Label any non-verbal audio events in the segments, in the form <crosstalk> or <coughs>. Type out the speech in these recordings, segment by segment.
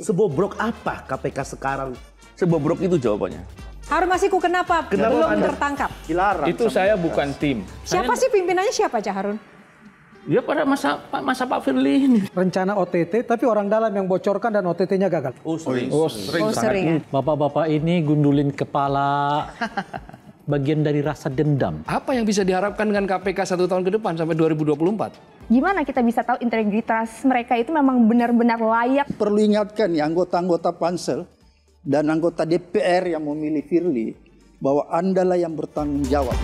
Sebobrok apa KPK sekarang? Sebobrok itu jawabannya. Harun Masiku kenapa, kenapa belum anda? tertangkap? Dilarang. Itu saya keras. bukan tim. Siapa saya... sih pimpinannya siapa Cak Harun? Ya pada masa masa Pak Firly ini. Rencana OTT tapi orang dalam yang bocorkan dan OTT-nya gagal. Oh sering. Oh sering. Oh, sering. Ya? Bapak-bapak ini gundulin kepala. <laughs> bagian dari rasa dendam. Apa yang bisa diharapkan dengan KPK satu tahun ke depan sampai 2024? Gimana kita bisa tahu integritas mereka itu memang benar-benar layak? Perlu ingatkan ya anggota-anggota pansel dan anggota DPR yang memilih Firly bahwa Andalah yang bertanggung jawab.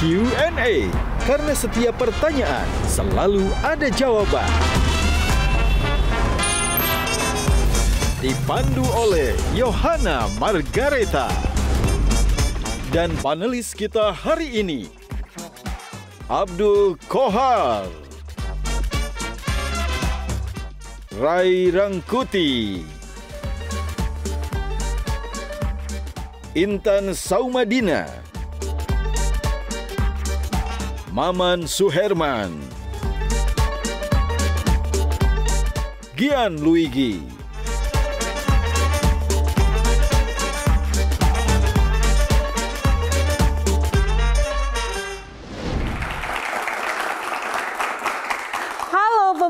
Q&A karena setiap pertanyaan selalu ada jawaban. dipandu oleh Yohana Margareta. Dan panelis kita hari ini, Abdul Kohar Rai Rangkuti, Intan Saumadina, Maman Suherman, Gian Luigi,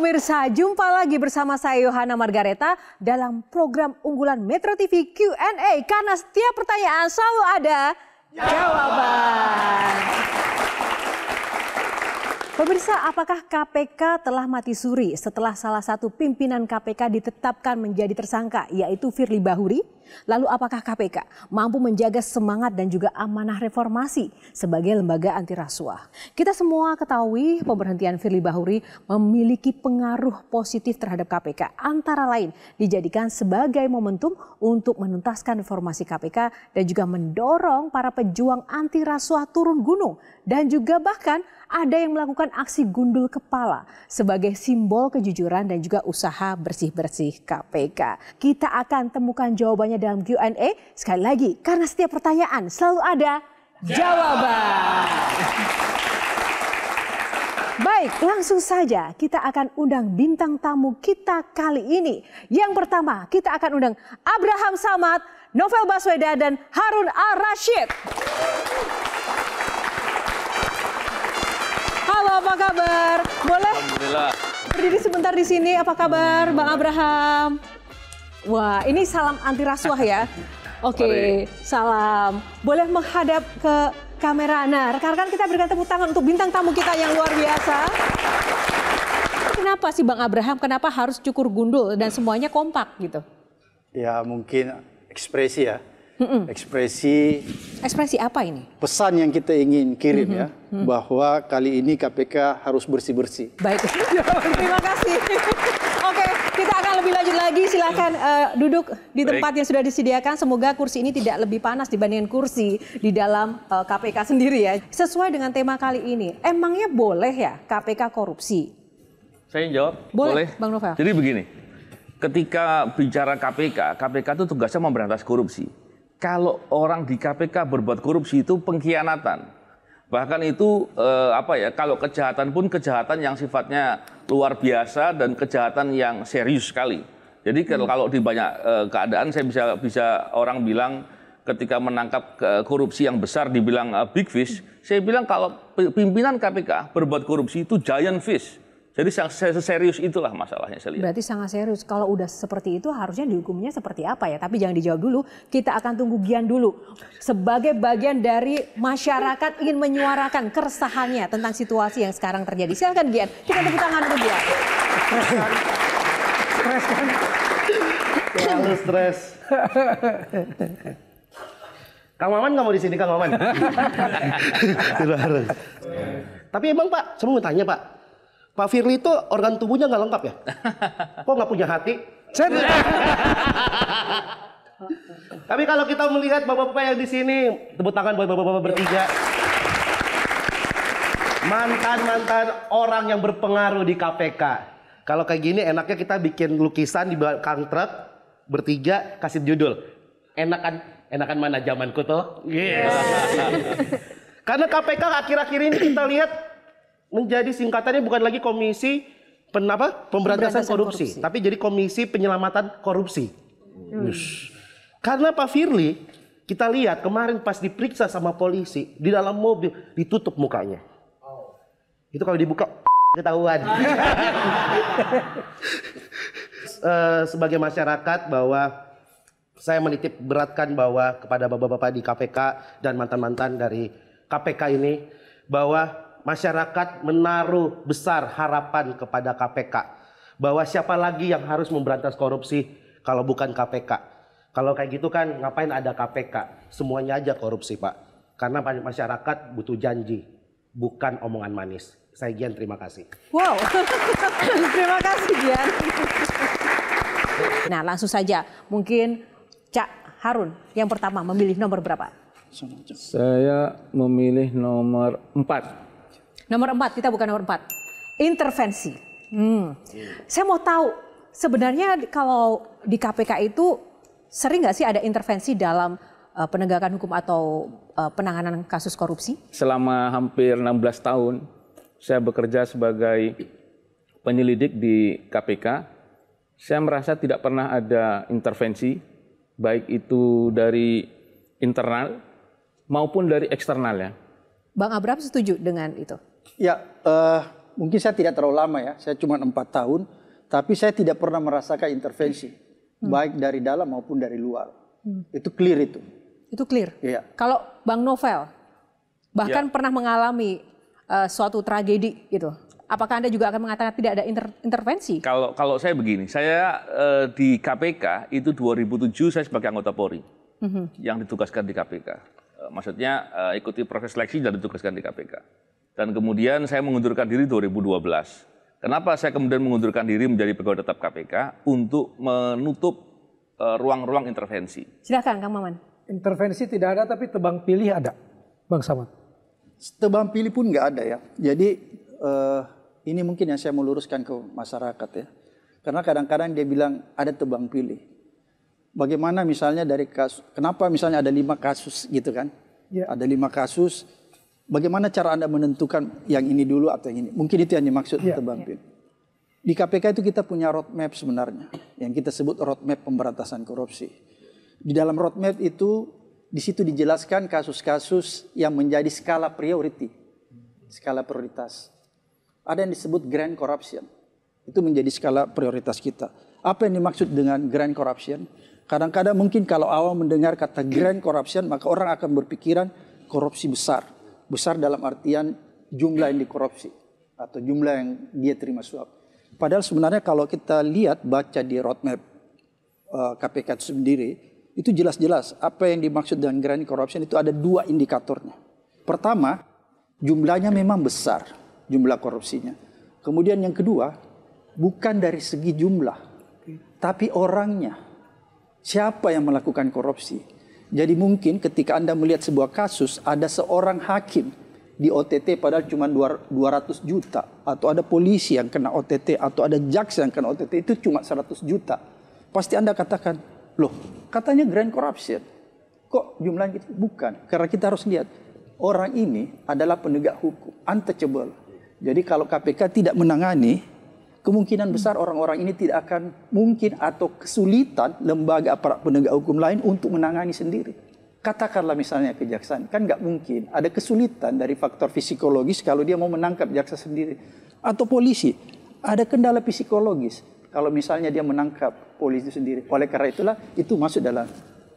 pemirsa, jumpa lagi bersama saya Yohana Margareta dalam program unggulan Metro TV Q&A karena setiap pertanyaan selalu ada jawaban. jawaban. Pemirsa, apakah KPK telah mati suri setelah salah satu pimpinan KPK ditetapkan menjadi tersangka, yaitu Firly Bahuri? Lalu apakah KPK mampu menjaga semangat dan juga amanah reformasi sebagai lembaga anti rasuah? Kita semua ketahui pemberhentian Firly Bahuri memiliki pengaruh positif terhadap KPK. Antara lain dijadikan sebagai momentum untuk menuntaskan reformasi KPK dan juga mendorong para pejuang anti rasuah turun gunung dan juga bahkan ada yang melakukan aksi gundul kepala sebagai simbol kejujuran dan juga usaha bersih-bersih KPK. Kita akan temukan jawabannya dalam Q&A. Sekali lagi, karena setiap pertanyaan selalu ada jawaban. Baik, langsung saja kita akan undang bintang tamu kita kali ini. Yang pertama, kita akan undang Abraham Samad, Novel Baswedan, dan Harun Al-Rashid apa kabar? Boleh? Alhamdulillah. Berdiri sebentar di sini, apa kabar Bang Abraham? Wah, ini salam anti rasuah ya. <laughs> Oke, okay, salam. Boleh menghadap ke kamera Nah, rekan-rekan kita berikan tepuk tangan untuk bintang tamu kita yang luar biasa. Kenapa sih Bang Abraham, kenapa harus cukur gundul dan semuanya kompak gitu? Ya mungkin ekspresi ya mm mm ekspresi ekspresi apa ini? Pesan yang kita ingin kirim mm-hmm. ya mm-hmm. bahwa kali ini KPK harus bersih-bersih. Baik. <laughs> Ya, terima kasih. <laughs> Oke, kita akan lebih lanjut lagi. Silahkan uh, eh, duduk di tempat Baik. yang sudah disediakan. Semoga kursi ini tidak lebih panas dibandingkan kursi di dalam uh, eh, KPK sendiri ya. Sesuai dengan tema kali ini, emangnya boleh ya KPK korupsi? Saya jawab. Boleh, boleh. Bang Novel. Jadi begini, ketika bicara KPK, KPK itu tugasnya memberantas korupsi kalau orang di KPK berbuat korupsi itu pengkhianatan. Bahkan itu eh, apa ya, kalau kejahatan pun kejahatan yang sifatnya luar biasa dan kejahatan yang serius sekali. Jadi hmm. kalau di banyak eh, keadaan saya bisa bisa orang bilang ketika menangkap eh, korupsi yang besar dibilang eh, big fish, saya bilang kalau pimpinan KPK berbuat korupsi itu giant fish. Jadi serius itulah masalahnya saya lihat. Berarti sangat serius. Kalau udah seperti itu harusnya dihukumnya seperti apa ya? Tapi jangan dijawab dulu. Kita akan tunggu Gian dulu. Sebagai bagian dari masyarakat ingin menyuarakan keresahannya tentang situasi yang sekarang terjadi. Silakan Gian. Kita tepuk tangan dulu, Gian. Stres kan? Terlalu stres. Kang Maman nggak mau di sini Kang Maman. Tidak harus. Tapi emang Pak, saya mau tanya Pak, Pak Firly itu organ tubuhnya nggak lengkap ya? <laughs> Kok nggak punya hati? Tapi kalau kita melihat bapak-bapak yang di sini, tepuk tangan buat bapak-bapak bertiga. Mantan-mantan orang yang berpengaruh di KPK. Kalau kayak gini enaknya kita bikin lukisan di belakang truk bertiga kasih judul. Enakan enakan mana zamanku tuh? Yes. <laughs> Karena KPK akhir-akhir ini kita lihat menjadi singkatannya bukan lagi komisi pen, apa, pemberantasan, pemberantasan korupsi, korupsi, tapi jadi komisi penyelamatan korupsi. Hmm. Yes. Karena Pak Firly kita lihat kemarin pas diperiksa sama polisi di dalam mobil ditutup mukanya. Oh. Itu kalau dibuka <laughs> ketahuan. uh, <laughs> sebagai masyarakat bahwa saya menitip beratkan bahwa kepada bapak-bapak di KPK dan mantan-mantan dari KPK ini bahwa masyarakat menaruh besar harapan kepada KPK bahwa siapa lagi yang harus memberantas korupsi kalau bukan KPK. Kalau kayak gitu kan ngapain ada KPK? Semuanya aja korupsi, Pak. Karena masyarakat butuh janji, bukan omongan manis. Saya Gian, terima kasih. Wow, <laughs> terima kasih Gian. Nah langsung saja, mungkin Cak Harun yang pertama memilih nomor berapa? Saya memilih nomor 4. Nomor empat, kita bukan nomor empat. Intervensi. Hmm. Saya mau tahu sebenarnya kalau di KPK itu sering nggak sih ada intervensi dalam uh, penegakan hukum atau uh, penanganan kasus korupsi? Selama hampir 16 tahun saya bekerja sebagai penyelidik di KPK, saya merasa tidak pernah ada intervensi baik itu dari internal maupun dari eksternal ya. Bang Abraham setuju dengan itu? Ya, uh, mungkin saya tidak terlalu lama ya. Saya cuma empat tahun, tapi saya tidak pernah merasakan intervensi, hmm. baik dari dalam maupun dari luar. Hmm. Itu clear itu. Itu clear. Iya. Kalau Bang Novel bahkan ya. pernah mengalami uh, suatu tragedi gitu. Apakah Anda juga akan mengatakan tidak ada inter intervensi? Kalau kalau saya begini, saya uh, di KPK itu 2007 saya sebagai anggota Polri mm -hmm. yang ditugaskan di KPK. Uh, maksudnya uh, ikuti proses seleksi dan ditugaskan di KPK dan kemudian saya mengundurkan diri 2012. Kenapa saya kemudian mengundurkan diri menjadi pegawai tetap KPK untuk menutup eh, ruang-ruang uh, intervensi? Silakan Kang Maman. Intervensi tidak ada tapi tebang pilih ada, Bang Samad. Tebang pilih pun nggak ada ya. Jadi uh, ini mungkin yang saya meluruskan ke masyarakat ya. Karena kadang-kadang dia bilang ada tebang pilih. Bagaimana misalnya dari kasus, kenapa misalnya ada lima kasus gitu kan? Ya. Ada lima kasus, Bagaimana cara Anda menentukan yang ini dulu atau yang ini? Mungkin itu yang dimaksud kita Bang iya. Di KPK itu kita punya roadmap sebenarnya yang kita sebut roadmap pemberantasan korupsi. Di dalam roadmap itu di situ dijelaskan kasus-kasus yang menjadi skala priority, skala prioritas. Ada yang disebut grand corruption. Itu menjadi skala prioritas kita. Apa yang dimaksud dengan grand corruption? Kadang-kadang mungkin kalau awam mendengar kata grand corruption maka orang akan berpikiran korupsi besar Besar dalam artian jumlah yang dikorupsi atau jumlah yang dia terima suap. Padahal sebenarnya kalau kita lihat baca di roadmap uh, eh, KPK itu sendiri, itu jelas-jelas apa yang dimaksud dengan grand corruption itu ada dua indikatornya. Pertama, jumlahnya memang besar, jumlah korupsinya. Kemudian yang kedua, bukan dari segi jumlah, tapi orangnya. Siapa yang melakukan korupsi? Jadi mungkin ketika Anda melihat sebuah kasus ada seorang hakim di OTT padahal cuma 200 juta atau ada polisi yang kena OTT atau ada jaksa yang kena OTT itu cuma 100 juta. Pasti Anda katakan, "Loh, katanya grand corruption." Kok jumlahnya gitu? Bukan, karena kita harus lihat orang ini adalah penegak hukum, untouchable. Jadi kalau KPK tidak menangani kemungkinan besar orang-orang ini tidak akan mungkin atau kesulitan lembaga aparat penegak hukum lain untuk menangani sendiri. Katakanlah misalnya kejaksaan, kan nggak mungkin. Ada kesulitan dari faktor psikologis kalau dia mau menangkap jaksa sendiri. Atau polisi, ada kendala psikologis kalau misalnya dia menangkap polisi sendiri. Oleh karena itulah itu masuk dalam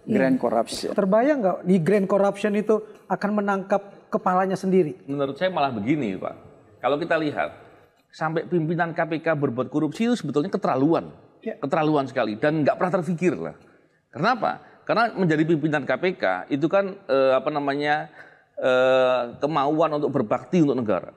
grand hmm. corruption. Terbayang nggak di grand corruption itu akan menangkap kepalanya sendiri? Menurut saya malah begini Pak. Kalau kita lihat sampai pimpinan KPK berbuat korupsi itu sebetulnya keterlaluan, ya. keterlaluan sekali dan nggak pernah terfikir lah. Kenapa? Karena menjadi pimpinan KPK itu kan eh, apa namanya eh, kemauan untuk berbakti untuk negara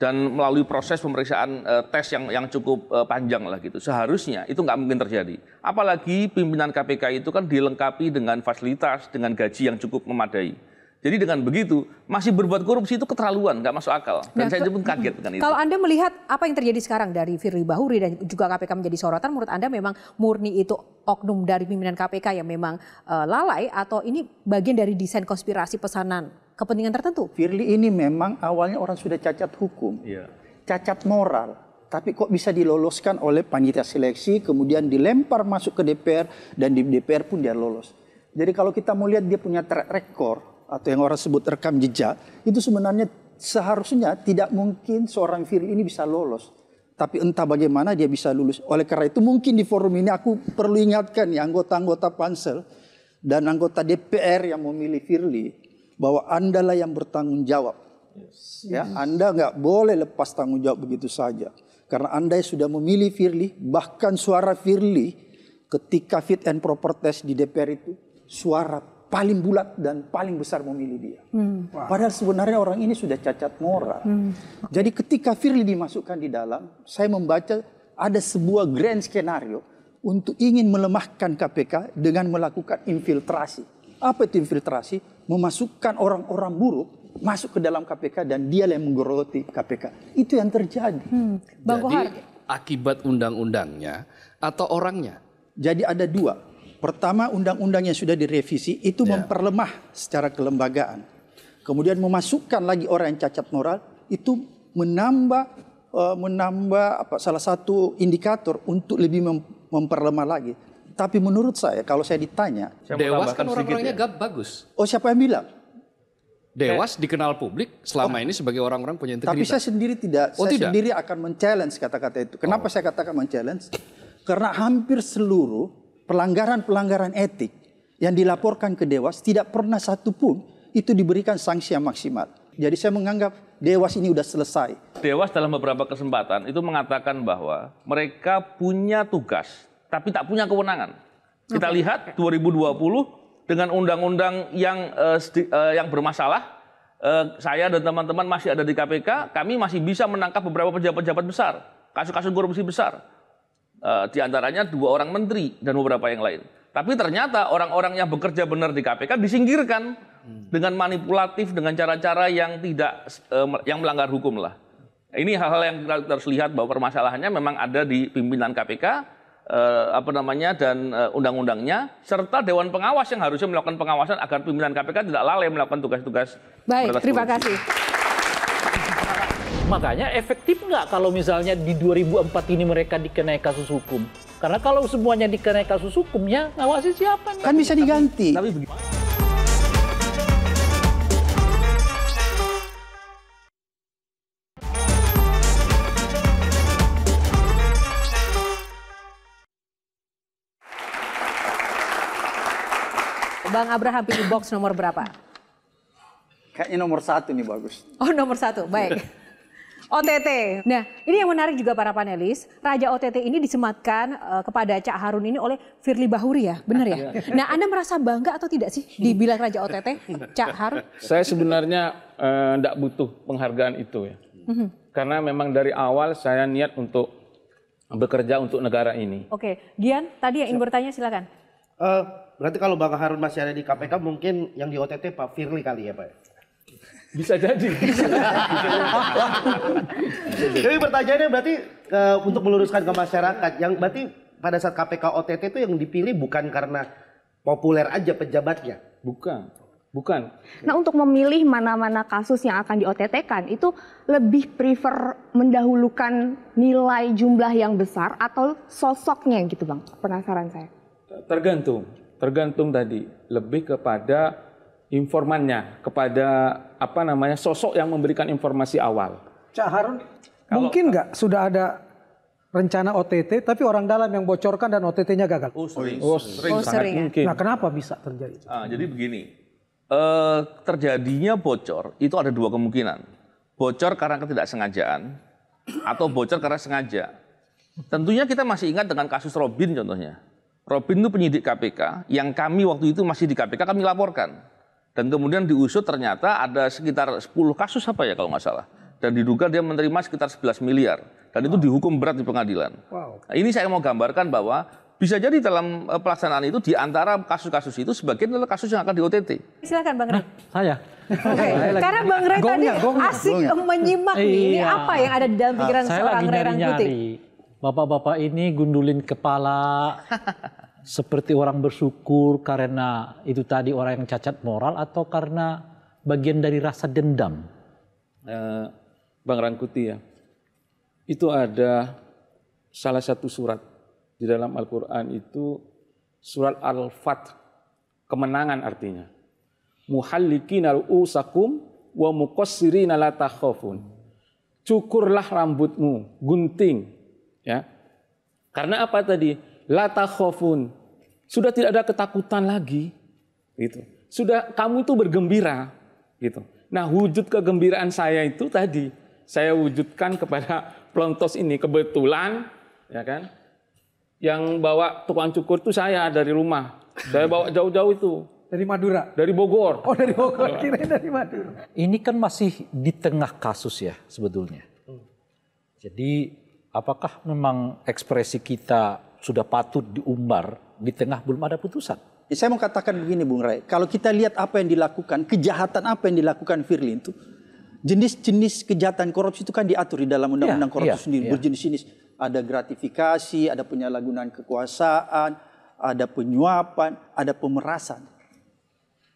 dan melalui proses pemeriksaan eh, tes yang yang cukup eh, panjang lah gitu. Seharusnya itu nggak mungkin terjadi. Apalagi pimpinan KPK itu kan dilengkapi dengan fasilitas, dengan gaji yang cukup memadai. Jadi dengan begitu masih berbuat korupsi itu keterlaluan, nggak masuk akal. Dan nah, saya pun kaget dengan itu. Kalau Anda melihat apa yang terjadi sekarang dari Firly Bahuri dan juga KPK menjadi sorotan, menurut Anda memang murni itu oknum dari pimpinan KPK yang memang uh, lalai atau ini bagian dari desain konspirasi pesanan kepentingan tertentu? Firly ini memang awalnya orang sudah cacat hukum, yeah. cacat moral tapi kok bisa diloloskan oleh panitia seleksi, kemudian dilempar masuk ke DPR, dan di DPR pun dia lolos. Jadi kalau kita mau lihat dia punya track record, atau yang orang sebut rekam jejak itu sebenarnya seharusnya tidak mungkin seorang Firly ini bisa lolos. Tapi entah bagaimana dia bisa lulus. Oleh karena itu mungkin di forum ini aku perlu ingatkan ya anggota-anggota pansel dan anggota DPR yang memilih Firly bahwa anda lah yang bertanggung jawab. Ya, Anda nggak boleh lepas tanggung jawab begitu saja. Karena Anda sudah memilih Firly, bahkan suara Firly ketika fit and proper test di DPR itu suara paling bulat dan paling besar memilih dia. Hmm. Padahal sebenarnya orang ini sudah cacat moral. Hmm. Jadi ketika Firly dimasukkan di dalam, saya membaca ada sebuah grand skenario untuk ingin melemahkan KPK dengan melakukan infiltrasi. Apa itu infiltrasi? Memasukkan orang-orang buruk masuk ke dalam KPK dan dia yang menggeroti KPK. Itu yang terjadi. Hmm. Jadi akibat undang-undangnya atau orangnya? Jadi ada dua Pertama, undang-undang yang sudah direvisi itu yeah. memperlemah secara kelembagaan. Kemudian memasukkan lagi orang yang cacat moral itu menambah uh, menambah apa salah satu indikator untuk lebih mem memperlemah lagi. Tapi menurut saya kalau saya ditanya, Dewas kan orang-orangnya ya? bagus. Oh, siapa yang bilang? Dewas dikenal publik selama oh, ini sebagai orang-orang punya integritas. Tapi saya sendiri tidak. Oh, saya tidak? sendiri akan men-challenge kata-kata itu. Kenapa oh. saya katakan men-challenge? Karena hampir seluruh pelanggaran-pelanggaran etik yang dilaporkan ke Dewas tidak pernah satu pun itu diberikan sanksi yang maksimal. Jadi saya menganggap Dewas ini sudah selesai. Dewas dalam beberapa kesempatan itu mengatakan bahwa mereka punya tugas tapi tak punya kewenangan. Kita okay. lihat 2020 dengan undang-undang yang uh, uh, yang bermasalah uh, saya dan teman-teman masih ada di KPK, kami masih bisa menangkap beberapa pejabat-pejabat besar, kasus-kasus korupsi besar. Eh, di antaranya dua orang menteri dan beberapa yang lain. Tapi ternyata orang-orang yang bekerja benar di KPK disingkirkan hmm. dengan manipulatif, dengan cara-cara yang tidak eh, yang melanggar hukum lah. Ini hal-hal yang kita harus lihat bahwa permasalahannya memang ada di pimpinan KPK, eh, apa namanya dan undang-undangnya, serta Dewan Pengawas yang harusnya melakukan pengawasan agar pimpinan KPK tidak lalai melakukan tugas-tugas. Baik, terima kasih. Makanya efektif nggak kalau misalnya di 2004 ini mereka dikenai kasus hukum? Karena kalau semuanya dikenai kasus hukum ya ngawasi siapa nih? Kan bisa diganti. Tapi, tapi Bang Abraham pilih box nomor berapa? Kayaknya nomor satu nih bagus. Oh nomor satu, baik. <laughs> OTT. Nah, ini yang menarik juga para panelis. Raja OTT ini disematkan uh, kepada Cak Harun ini oleh Firly Bahuri ya, benar ya? <laughs> Iya. Nah, Anda merasa bangga atau tidak sih hmm. dibilang Raja OTT, Cak Harun? Saya sebenarnya tidak eh, uh, butuh penghargaan itu ya. Mm -hmm. Karena memang dari awal saya niat untuk bekerja untuk negara ini. Oke, Gian, tadi yang ingin bertanya silakan. Uh, berarti kalau Bang Harun masih ada di KPK mungkin yang di OTT Pak Firly kali ya Pak? Ya? Bisa jadi. jadi. pertanyaannya berarti eh, untuk meluruskan ke masyarakat yang berarti pada saat KPK OTT itu yang dipilih bukan karena populer aja pejabatnya. Bukan. Bukan. Nah untuk memilih mana-mana kasus yang akan di OTT kan itu lebih prefer mendahulukan nilai jumlah yang besar atau sosoknya gitu bang? Penasaran saya. Tergantung, tergantung tadi lebih kepada informannya kepada apa namanya sosok yang memberikan informasi awal. Cak Harun, Kalau, mungkin nggak sudah ada rencana OTT tapi orang dalam yang bocorkan dan OTT-nya gagal. Oh, sering. Oh, sering. Oh, sering. Sangat ya? mungkin. Nah, kenapa bisa terjadi? Ah, jadi begini, eh, terjadinya bocor itu ada dua kemungkinan. Bocor karena ketidaksengajaan atau bocor karena sengaja. Tentunya kita masih ingat dengan kasus Robin contohnya. Robin itu penyidik KPK yang kami waktu itu masih di KPK kami laporkan. Dan kemudian diusut ternyata ada sekitar 10 kasus apa ya kalau nggak salah. Dan diduga dia menerima sekitar 11 miliar. Dan wow. itu dihukum berat di pengadilan. Wow. Nah, ini saya mau gambarkan bahwa bisa jadi dalam e, pelaksanaan itu di antara kasus-kasus itu sebagian adalah kasus yang akan di OTT. Silakan Bang Rey. Nah, saya. Oke. Okay. Karena Bang Rey tadi gongnya, asik gongnya. menyimak nih. Ini iya. apa yang ada di dalam nah, pikiran nah, seorang Rey Rangkuti? Bapak-bapak ini gundulin kepala <laughs> seperti orang bersyukur karena itu tadi orang yang cacat moral atau karena bagian dari rasa dendam? Uh, Bang Rangkuti ya, itu ada salah satu surat di dalam Al-Quran itu surat Al-Fat, kemenangan artinya. Muhallikin al-usakum wa muqassirina la takhafun. Cukurlah rambutmu, gunting. ya Karena apa tadi? La takhafun, sudah tidak ada ketakutan lagi, gitu. Sudah kamu itu bergembira, gitu. Nah, wujud kegembiraan saya itu tadi saya wujudkan kepada pelontos ini kebetulan, ya kan? Yang bawa tukang cukur itu saya dari rumah. Saya bawa jauh-jauh itu. Dari Madura? Dari Bogor. Oh dari Bogor, kira dari Madura. Ini kan masih di tengah kasus ya sebetulnya. Jadi apakah memang ekspresi kita sudah patut diumbar di tengah belum ada putusan. Saya mau katakan begini Bung Rai, kalau kita lihat apa yang dilakukan, kejahatan apa yang dilakukan Firly itu, jenis-jenis kejahatan korupsi itu kan diatur di dalam iya, undang-undang korupsi yeah, sendiri, yeah, berjenis-jenis. Ada gratifikasi, ada penyalahgunaan kekuasaan, ada penyuapan, ada pemerasan.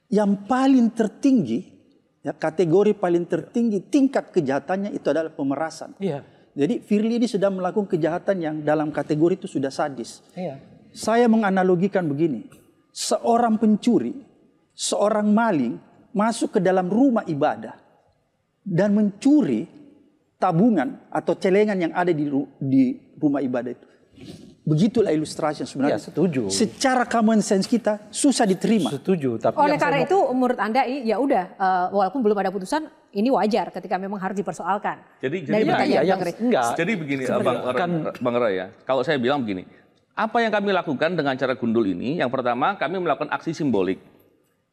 Yang paling tertinggi, ya, kategori paling tertinggi tingkat kejahatannya itu adalah pemerasan. Yeah. Jadi Firly ini sedang melakukan kejahatan yang dalam kategori itu sudah sadis. Iya. Saya menganalogikan begini. Seorang pencuri, seorang maling masuk ke dalam rumah ibadah dan mencuri tabungan atau celengan yang ada di, ru di rumah ibadah itu. Begitulah ilustrasi yang sebenarnya. Ya, setuju. Secara common sense kita susah diterima. Setuju. Tapi Oleh karena mau... itu menurut anda ya udah uh, walaupun belum ada putusan ini wajar ketika memang harus dipersoalkan. Jadi jadi nah, ya, yang, enggak. Jadi begini Sebenarnya. bang, kan, bang Ray ya. Kalau saya bilang begini, apa yang kami lakukan dengan cara gundul ini? Yang pertama, kami melakukan aksi simbolik.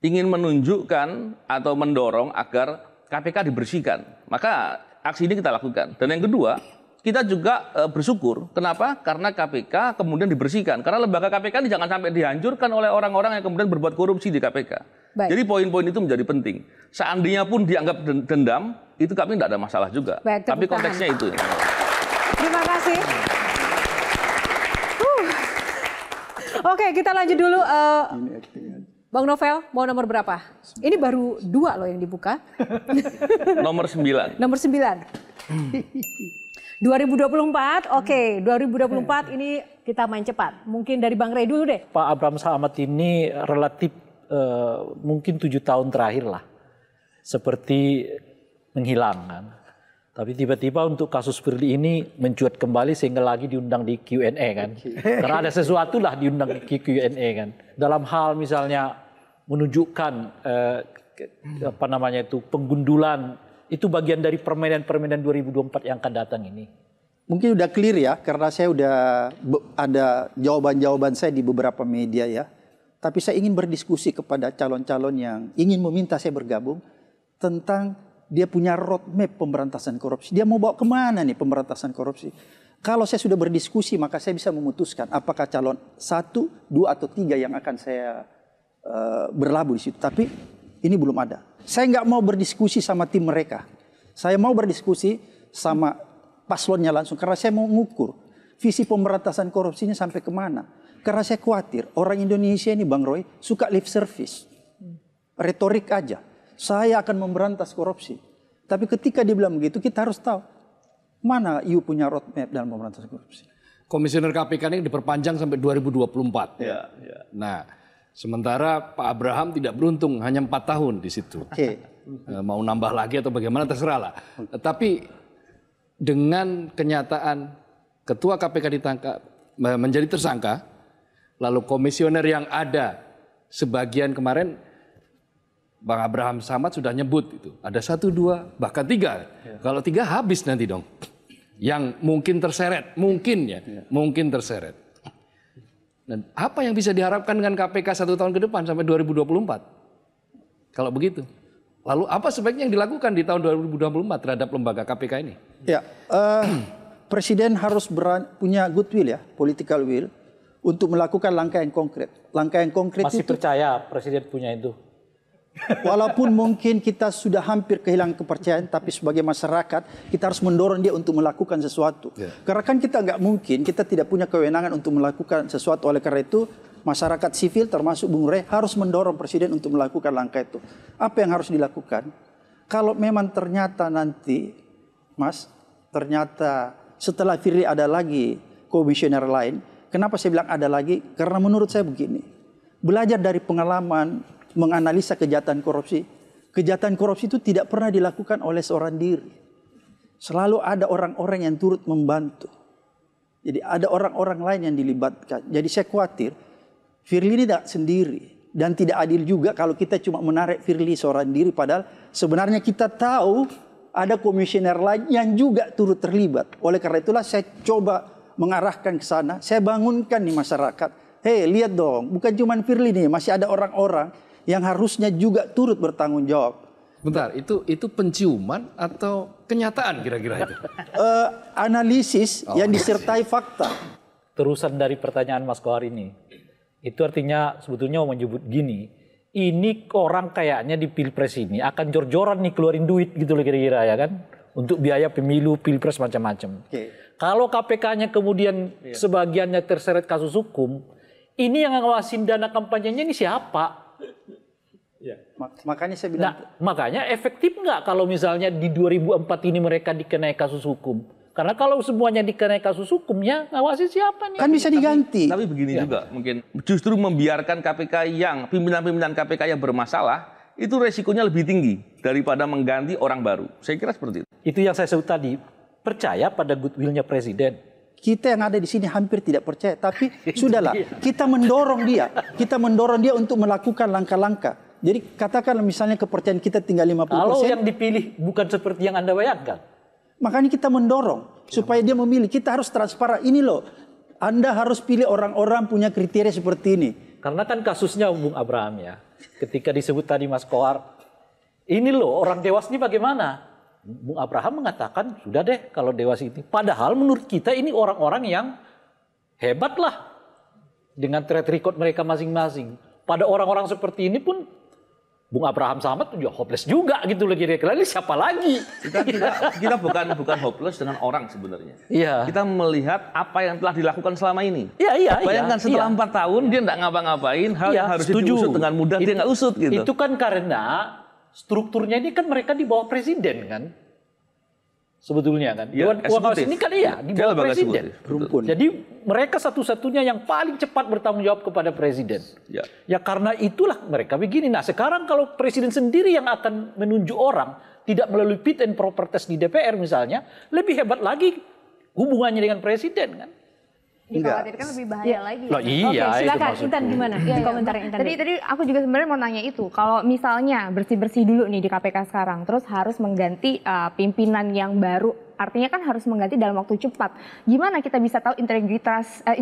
Ingin menunjukkan atau mendorong agar KPK dibersihkan. Maka aksi ini kita lakukan. Dan yang kedua, kita juga e, bersyukur. Kenapa? Karena KPK kemudian dibersihkan. Karena lembaga KPK ini jangan sampai dihancurkan oleh orang-orang yang kemudian berbuat korupsi di KPK. Baik. Jadi poin-poin itu menjadi penting. Seandainya pun dianggap dendam, itu kami tidak ada masalah juga. Baik, Tapi konteksnya itu. Terima kasih. Oke, kita lanjut dulu. Uh, Bang Novel, mau nomor berapa? Ini baru dua loh yang dibuka. <laughs> nomor sembilan. Nomor sembilan. 2024, oke. Okay. 2024 ini kita main cepat. Mungkin dari Bang Rey dulu deh. Pak Abraham Samad ini relatif uh, mungkin tujuh tahun terakhir lah. Seperti menghilang kan. Tapi tiba-tiba untuk kasus Firly ini mencuat kembali sehingga lagi diundang di Q&A kan. Karena ada sesuatu lah diundang di Q&A kan. Dalam hal misalnya menunjukkan eh, apa namanya itu penggundulan itu bagian dari permainan-permainan 2024 yang akan datang ini. Mungkin udah clear ya karena saya udah ada jawaban-jawaban saya di beberapa media ya. Tapi saya ingin berdiskusi kepada calon-calon yang ingin meminta saya bergabung tentang dia punya roadmap pemberantasan korupsi. Dia mau bawa kemana nih pemberantasan korupsi? Kalau saya sudah berdiskusi, maka saya bisa memutuskan apakah calon satu, dua, atau tiga yang akan saya uh, berlabuh di situ. Tapi ini belum ada. Saya nggak mau berdiskusi sama tim mereka. Saya mau berdiskusi sama paslonnya langsung karena saya mau mengukur visi pemberantasan korupsinya sampai kemana. Karena saya khawatir orang Indonesia ini Bang Roy suka lip service, retorik aja saya akan memberantas korupsi. Tapi ketika dia bilang begitu, kita harus tahu mana IU punya roadmap dalam memberantas korupsi. Komisioner KPK ini diperpanjang sampai 2024. Ya, ya. Nah, sementara Pak Abraham tidak beruntung, hanya empat tahun di situ. Okay. Eh, mau nambah lagi atau bagaimana terserah lah. Tapi dengan kenyataan ketua KPK ditangkap eh, menjadi tersangka, lalu komisioner yang ada sebagian kemarin Bang Abraham Samad sudah nyebut itu. Ada satu, dua, bahkan tiga. Ya. Kalau tiga habis nanti dong. Yang mungkin terseret, mungkin ya, ya. mungkin terseret. Dan apa yang bisa diharapkan dengan KPK satu tahun ke depan sampai 2024? Kalau begitu. Lalu apa sebaiknya yang dilakukan di tahun 2024 terhadap lembaga KPK ini? Ya, uh, Presiden harus berani, punya goodwill ya, political will untuk melakukan langkah yang konkret. Langkah yang konkret Masih itu... percaya Presiden punya itu? Walaupun mungkin kita sudah hampir kehilangan kepercayaan, tapi sebagai masyarakat kita harus mendorong dia untuk melakukan sesuatu. Yeah. Karena kan kita nggak mungkin, kita tidak punya kewenangan untuk melakukan sesuatu. Oleh karena itu, masyarakat sipil termasuk Bung Rey harus mendorong presiden untuk melakukan langkah itu. Apa yang harus dilakukan? Kalau memang ternyata nanti, Mas, ternyata setelah Firly ada lagi komisioner lain. Kenapa saya bilang ada lagi? Karena menurut saya begini. Belajar dari pengalaman menganalisa kejahatan korupsi. Kejahatan korupsi itu tidak pernah dilakukan oleh seorang diri. Selalu ada orang-orang yang turut membantu. Jadi ada orang-orang lain yang dilibatkan. Jadi saya khawatir Firly ini tidak sendiri. Dan tidak adil juga kalau kita cuma menarik Firly seorang diri. Padahal sebenarnya kita tahu ada komisioner lain yang juga turut terlibat. Oleh karena itulah saya coba mengarahkan ke sana. Saya bangunkan di masyarakat. Hei lihat dong bukan cuma Firly nih masih ada orang-orang yang harusnya juga turut bertanggung jawab. Bentar, itu itu penciuman atau kenyataan kira-kira itu? uh, <laughs> analisis oh, yang disertai analisis. fakta. Terusan dari pertanyaan Mas Kohar ini, itu artinya sebetulnya mau menyebut gini, ini orang kayaknya di pilpres ini akan jor-joran nih keluarin duit gitu loh kira-kira ya kan? Untuk biaya pemilu, pilpres macam-macam. Okay. Kalau KPK-nya kemudian yeah. sebagiannya terseret kasus hukum, ini yang ngawasin dana kampanyenya ini siapa? Ya. Makanya saya bilang. Nah, makanya efektif nggak kalau misalnya di 2004 ini mereka dikenai kasus hukum? Karena kalau semuanya dikenai kasus hukumnya, ngawasi siapa nih? Kan bisa diganti. Tapi, tapi begini ya. juga mungkin justru membiarkan KPK yang pimpinan-pimpinan KPK yang bermasalah itu resikonya lebih tinggi daripada mengganti orang baru. Saya kira seperti itu. Itu yang saya sebut tadi, percaya pada goodwillnya presiden kita yang ada di sini hampir tidak percaya, tapi <laughs> sudahlah, kita mendorong dia, kita mendorong dia untuk melakukan langkah-langkah. Jadi katakan misalnya kepercayaan kita tinggal 50%. Kalau yang dipilih bukan seperti yang Anda bayangkan. Makanya kita mendorong ya. supaya dia memilih. Kita harus transparan. Ini loh, Anda harus pilih orang-orang punya kriteria seperti ini. Karena kan kasusnya Bung Abraham ya. Ketika disebut tadi Mas Kohar, ini loh orang dewas ini bagaimana? Bung Abraham mengatakan sudah deh kalau dewas itu. Padahal menurut kita ini orang-orang yang hebat lah dengan track record mereka masing-masing. Pada orang-orang seperti ini pun Bung Abraham Samad juga hopeless juga gitu lagi kira-kira siapa lagi? Kita, kita, kita bukan bukan hopeless dengan orang sebenarnya. Iya. Kita melihat apa yang telah dilakukan selama ini. Iya iya. iya. Bayangkan iya, setelah empat iya. tahun dia nggak ngapa-ngapain, hal iya, yang harus setuju. diusut dengan mudah itu, dia nggak usut gitu. Itu kan karena strukturnya ini kan mereka di bawah presiden kan sebetulnya kan. Ya, Dewan Pengawas ini kan iya di bawah presiden. Rumpun. Jadi mereka satu-satunya yang paling cepat bertanggung jawab kepada presiden. Ya. ya karena itulah mereka begini. Nah sekarang kalau presiden sendiri yang akan menunjuk orang tidak melalui fit and proper test di DPR misalnya, lebih hebat lagi hubungannya dengan presiden kan dikhawatirkan lebih bahaya iya. lagi. Loh, iya, Oke, silakan Intan gimana? Iya, iya komentar Intan. Tadi tadi aku juga sebenarnya mau nanya itu, kalau misalnya bersih-bersih dulu nih di KPK sekarang, terus harus mengganti uh, pimpinan yang baru Artinya kan harus mengganti dalam waktu cepat. Gimana kita bisa tahu integritas eh,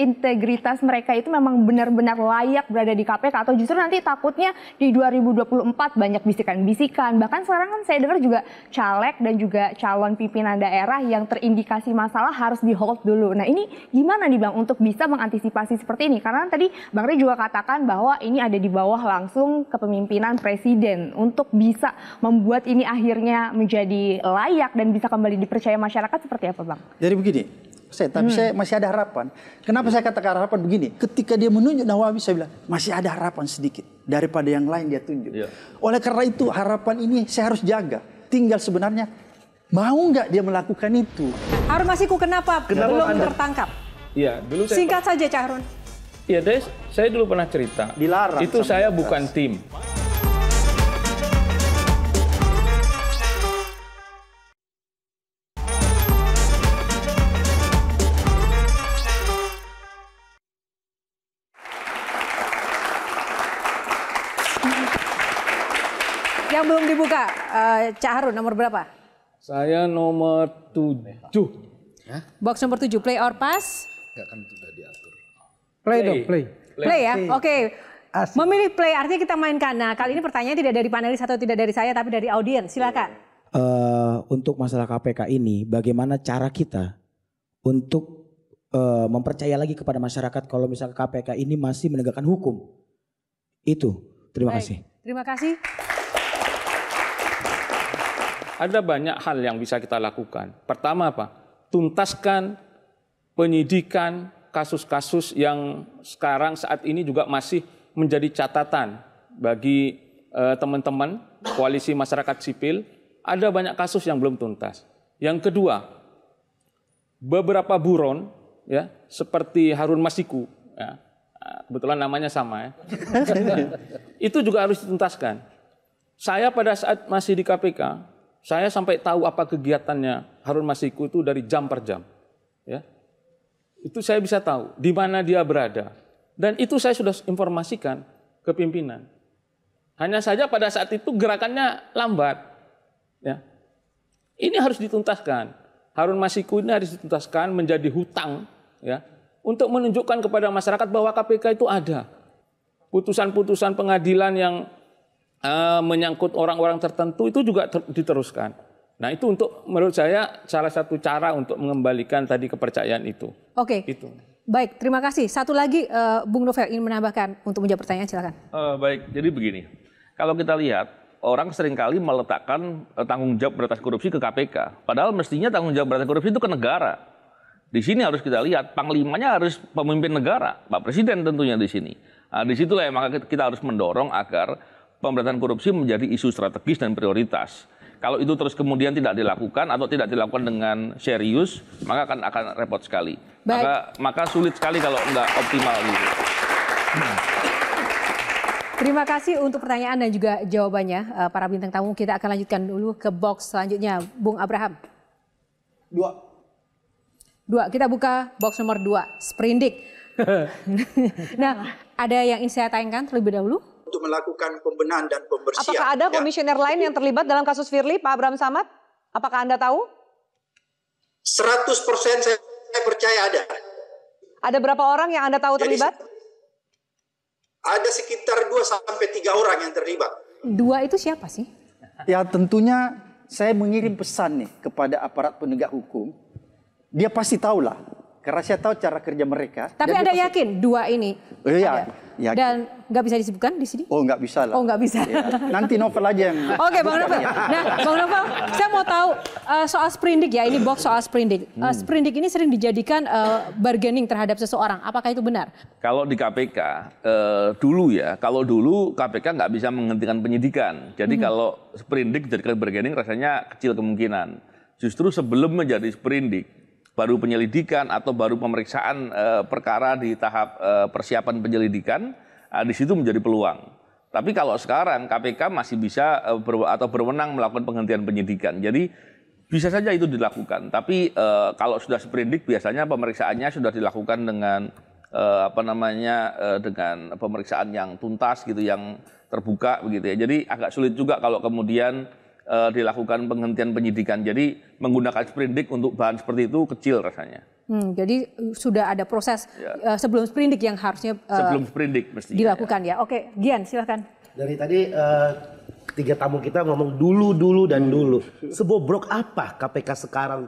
integritas mereka itu memang benar-benar layak berada di KPK atau justru nanti takutnya di 2024 banyak bisikan-bisikan. Bahkan sekarang kan saya dengar juga caleg dan juga calon pimpinan daerah yang terindikasi masalah harus di hold dulu. Nah ini gimana nih Bang untuk bisa mengantisipasi seperti ini? Karena tadi Bang Rey juga katakan bahwa ini ada di bawah langsung kepemimpinan presiden untuk bisa membuat ini akhirnya menjadi layak dan bisa kembali dipercaya masyarakat seperti apa bang? Jadi begini, saya tapi hmm. saya masih ada harapan. Kenapa saya katakan harapan begini? Ketika dia menunjuk Nawawi saya bilang masih ada harapan sedikit daripada yang lain dia tunjuk. Ya. Oleh karena itu harapan ini saya harus jaga. Tinggal sebenarnya mau nggak dia melakukan itu? Harun Masiku kenapa, kenapa belum anda? tertangkap? Iya, dulu saya Singkat saja Cahrun. Iya, saya dulu pernah cerita. Dilarang. Itu saya bukan tim. dibuka. Uh, Cak Harun nomor berapa? Saya nomor tujuh. Ya? Box nomor tujuh, play or pass? Enggak kan sudah diatur. Play, play. dong, play. Play, play ya, oke. Okay. Memilih play artinya kita mainkan. Nah kali ini pertanyaan tidak dari panelis atau tidak dari saya tapi dari audiens. Silakan. Uh, untuk masalah KPK ini bagaimana cara kita untuk uh, mempercaya lagi kepada masyarakat kalau misalnya KPK ini masih menegakkan hukum. Itu. Terima Baik. kasih. Terima kasih ada banyak hal yang bisa kita lakukan. Pertama apa? Tuntaskan penyidikan kasus-kasus yang sekarang saat ini juga masih menjadi catatan bagi eh, teman-teman koalisi masyarakat sipil. Ada banyak kasus yang belum tuntas. Yang kedua, beberapa buron ya seperti Harun Masiku ya, kebetulan namanya sama ya. <laughs> itu juga harus dituntaskan. Saya pada saat masih di KPK saya sampai tahu apa kegiatannya Harun Masiku itu dari jam per jam. Ya. Itu saya bisa tahu di mana dia berada. Dan itu saya sudah informasikan ke pimpinan. Hanya saja pada saat itu gerakannya lambat. Ya. Ini harus dituntaskan. Harun Masiku ini harus dituntaskan menjadi hutang ya untuk menunjukkan kepada masyarakat bahwa KPK itu ada. Putusan-putusan pengadilan yang Eh, menyangkut orang-orang tertentu itu juga diteruskan. Nah itu untuk menurut saya salah satu cara untuk mengembalikan tadi kepercayaan itu. Oke. Okay. Itu. Baik, terima kasih. Satu lagi uh, Bung Novel ingin menambahkan untuk menjawab pertanyaan silakan. Uh, baik, jadi begini. Kalau kita lihat orang seringkali meletakkan tanggung jawab beratas korupsi ke KPK. Padahal mestinya tanggung jawab beratas korupsi itu ke negara. Di sini harus kita lihat panglimanya harus pemimpin negara, Pak Presiden tentunya di sini. Nah, situlah yang maka kita harus mendorong agar pemberantasan korupsi menjadi isu strategis dan prioritas. Kalau itu terus kemudian tidak dilakukan atau tidak dilakukan dengan serius, maka akan akan repot sekali. Maka maka sulit sekali kalau nggak optimal gitu. Terima kasih untuk pertanyaan dan juga jawabannya eh, para bintang tamu. Kita akan lanjutkan dulu ke box selanjutnya, Bung Abraham. Dua. Dua, kita buka box nomor dua, Sprindik. <laughs> nah, ada yang ingin saya tanyakan terlebih dahulu? untuk melakukan pembenahan dan pembersihan. Apakah ada ya. komisioner ya. lain yang terlibat dalam kasus Firly, Pak Abraham Samad? Apakah Anda tahu? 100% saya, percaya ada. Ada berapa orang yang Anda tahu Jadi, terlibat? Ada sekitar 2 sampai 3 orang yang terlibat. Dua itu siapa sih? Ya tentunya saya mengirim pesan nih kepada aparat penegak hukum. Dia pasti tahulah karena saya tahu cara kerja mereka. Tapi Anda yakin dua ini? Oh, iya, ada. Dan nggak bisa disebutkan di sini? Oh nggak bisa lah. Oh nggak bisa. Ya. Nanti novel aja yang. <laughs> Oke okay, bang novel. Nah bang novel, saya mau tahu uh, soal sprindik ya ini box soal sprindik. Uh, sprindik ini sering dijadikan uh, bargaining terhadap seseorang. Apakah itu benar? Kalau di KPK uh, dulu ya, kalau dulu KPK nggak bisa menghentikan penyidikan. Jadi hmm. kalau sprindik dijadikan bargaining rasanya kecil kemungkinan. Justru sebelum menjadi sprindik baru penyelidikan atau baru pemeriksaan eh, perkara di tahap eh, persiapan penyelidikan, eh, di situ menjadi peluang. Tapi kalau sekarang KPK masih bisa ber, atau berwenang melakukan penghentian penyidikan. Jadi bisa saja itu dilakukan. Tapi kalau sudah seperindik biasanya pemeriksaannya sudah dilakukan dengan apa namanya dengan pemeriksaan yang tuntas gitu, yang terbuka begitu ya. Jadi agak sulit juga kalau kemudian uh, dilakukan penghentian penyidikan. Jadi menggunakan sprindik untuk bahan seperti itu kecil rasanya. Hmm, jadi eh, sudah ada proses ya. uh, sebelum sprindik yang harusnya uh, sebelum sprindik mestinya, ya. dilakukan ya. ya. Oke, Gian silahkan. Dari tadi uh, tiga tamu kita ngomong dulu, dulu dan dulu. Sebobrok apa KPK sekarang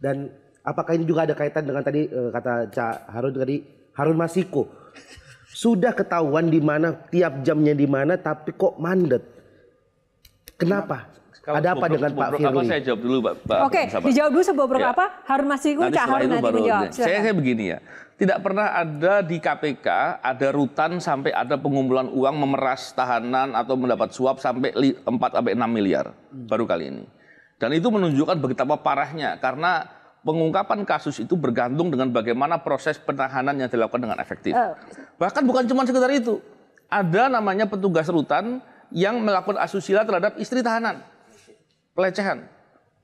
dan apakah ini juga ada kaitan dengan tadi uh, kata Cak Harun tadi Harun Masiko sudah ketahuan di mana tiap jamnya di mana tapi kok mandet. Kenapa? Kalau ada apa dengan Pak Firly? Apa saya jawab dulu, Pak. Oke, okay, dijawab dulu sebuah ya. apa? Harun Masiku, nanti Cak Harun nanti menjawab. Saya, saya begini ya, tidak pernah ada di KPK ada rutan sampai ada pengumpulan uang memeras tahanan atau mendapat suap sampai 4 sampai 6 miliar hmm. baru kali ini. Dan itu menunjukkan betapa parahnya karena pengungkapan kasus itu bergantung dengan bagaimana proses penahanan yang dilakukan dengan efektif. Oh. Bahkan bukan cuma sekedar itu. Ada namanya petugas rutan yang melakukan asusila terhadap istri tahanan pelecehan.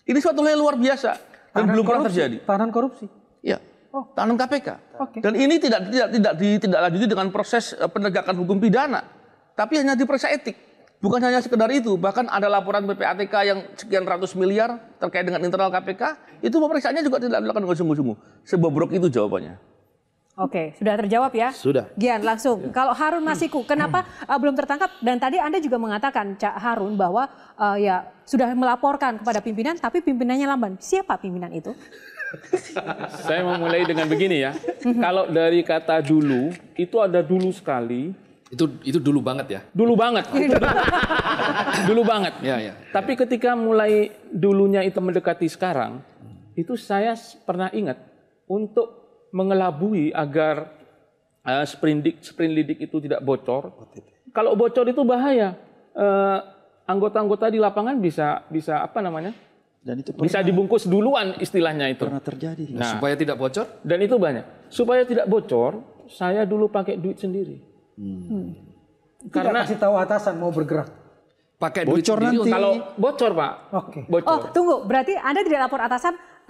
Ini suatu hal yang luar biasa tahanan dan belum korupsi. pernah terjadi. Tahanan korupsi. Iya. Oh. Tahanan KPK. Okay. Dan ini tidak tidak tidak tidak lanjuti dengan proses eh, penegakan hukum pidana, tapi hanya diperiksa etik. Bukan hanya sekedar itu, bahkan ada laporan PPATK yang sekian ratus miliar terkait dengan internal KPK, itu pemeriksaannya juga tidak dilakukan dengan sungguh-sungguh. Sebobrok itu jawabannya. Oke, sudah terjawab ya? Sudah. Gian, langsung. Ya. Kalau Harun Masiku, hmm. kenapa uh, belum tertangkap? Dan tadi Anda juga mengatakan, Cak Harun, bahwa uh, ya sudah melaporkan kepada pimpinan, tapi pimpinannya lamban. Siapa pimpinan itu? <laughs> Saya mau mulai dengan begini ya. Kalau dari kata dulu, itu ada dulu sekali. Itu itu dulu banget ya? Dulu banget. <laughs> dulu banget. Ya, ya. Tapi ketika mulai dulunya itu mendekati sekarang, itu saya pernah ingat untuk mengelabui agar uh, sprindik itu tidak bocor. Oh, Kalau bocor itu bahaya. Eh, anggota-anggota di lapangan bisa bisa apa namanya? Dan itu pernah, bisa dibungkus duluan istilahnya itu. Pernah terjadi. Nah, supaya tidak bocor? Dan itu banyak. Supaya tidak bocor, saya dulu pakai duit sendiri. Hmm. hmm. Karena kasih tahu atasan mau bergerak. Pakai bocor duit nanti. Kalau bocor, Pak. Oke. Okay. Oh, tunggu. Berarti Anda tidak lapor atasan,